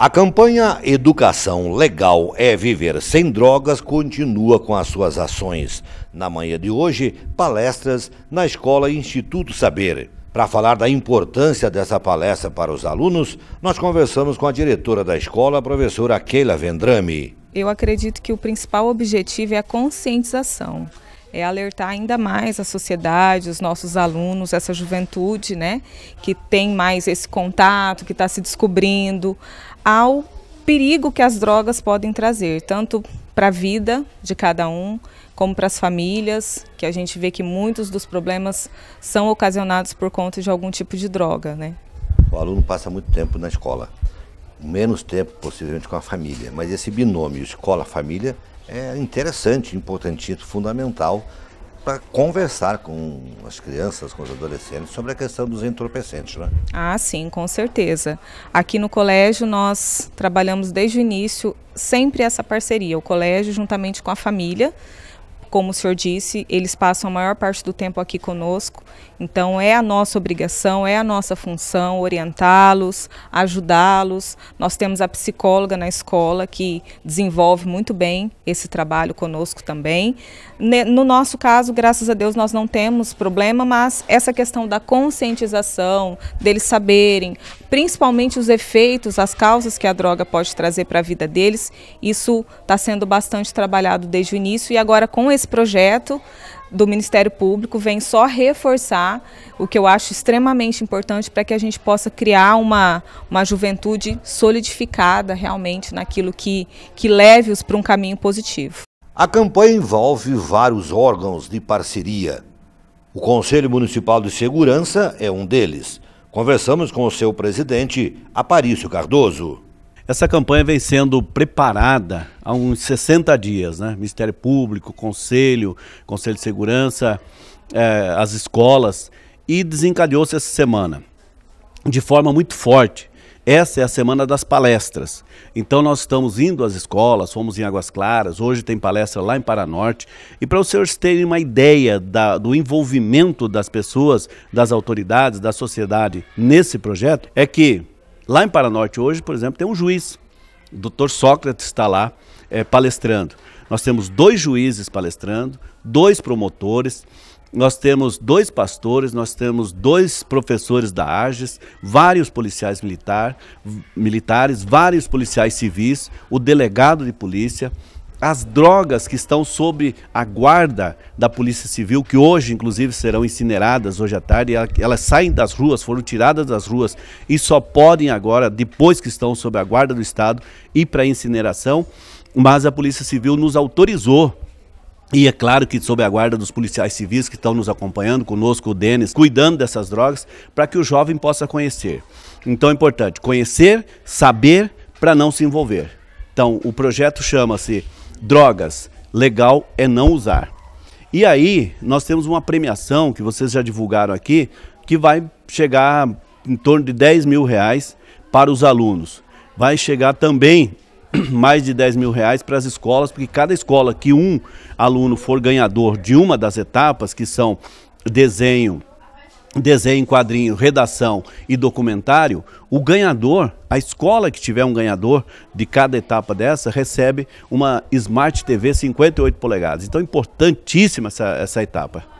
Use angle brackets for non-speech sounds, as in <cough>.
A campanha Educação Legal é Viver Sem Drogas continua com as suas ações. Na manhã de hoje, palestras na Escola Instituto Saber. Para falar da importância dessa palestra para os alunos, nós conversamos com a diretora da escola, a professora Keila Vendrame. Eu acredito que o principal objetivo é a conscientização é alertar ainda mais a sociedade, os nossos alunos, essa juventude, né, que tem mais esse contato, que está se descobrindo, ao perigo que as drogas podem trazer, tanto para a vida de cada um, como para as famílias, que a gente vê que muitos dos problemas são ocasionados por conta de algum tipo de droga, né? O aluno passa muito tempo na escola, menos tempo possivelmente com a família, mas esse binômio escola-família é interessante, importantíssimo, fundamental para conversar com as crianças, com os adolescentes sobre a questão dos entorpecentes, né? Ah, sim, com certeza. Aqui no colégio nós trabalhamos desde o início sempre essa parceria, o colégio juntamente com a família. Como o senhor disse, eles passam a maior parte do tempo aqui conosco, então é a nossa obrigação, é a nossa função orientá-los, ajudá-los. Nós temos a psicóloga na escola que desenvolve muito bem esse trabalho conosco também. No nosso caso, graças a Deus, nós não temos problema, mas essa questão da conscientização, deles saberem, principalmente os efeitos, as causas que a droga pode trazer para a vida deles, isso está sendo bastante trabalhado desde o início e agora com esse esse projeto do Ministério Público vem só reforçar o que eu acho extremamente importante para que a gente possa criar uma, uma juventude solidificada realmente naquilo que, que leve-os para um caminho positivo. A campanha envolve vários órgãos de parceria. O Conselho Municipal de Segurança é um deles. Conversamos com o seu presidente, Aparício Cardoso. Essa campanha vem sendo preparada há uns 60 dias, né? Ministério Público, Conselho, Conselho de Segurança, é, as escolas, e desencadeou-se essa semana de forma muito forte. Essa é a semana das palestras. Então nós estamos indo às escolas, fomos em Águas Claras, hoje tem palestra lá em Paranorte. E para os senhores terem uma ideia da, do envolvimento das pessoas, das autoridades, da sociedade nesse projeto, é que Lá em Paranorte hoje, por exemplo, tem um juiz. O doutor Sócrates está lá é, palestrando. Nós temos dois juízes palestrando, dois promotores, nós temos dois pastores, nós temos dois professores da AGES, vários policiais militar, militares, vários policiais civis, o delegado de polícia, as drogas que estão sob a guarda da Polícia Civil, que hoje, inclusive, serão incineradas hoje à tarde, elas saem das ruas, foram tiradas das ruas e só podem agora, depois que estão sob a guarda do Estado, ir para incineração. Mas a Polícia Civil nos autorizou e é claro que sob a guarda dos policiais civis que estão nos acompanhando, conosco o Denis, cuidando dessas drogas, para que o jovem possa conhecer. Então é importante conhecer, saber, para não se envolver. Então o projeto chama-se Drogas, legal é não usar. E aí, nós temos uma premiação que vocês já divulgaram aqui, que vai chegar em torno de 10 mil reais para os alunos. Vai chegar também <clears throat> mais de 10 mil reais para as escolas, porque cada escola que um aluno for ganhador de uma das etapas, que são desenho, desenho em quadrinho, redação e documentário, o ganhador, a escola que tiver um ganhador de cada etapa dessa, recebe uma Smart TV 58 polegadas. Então, importantíssima essa, essa etapa.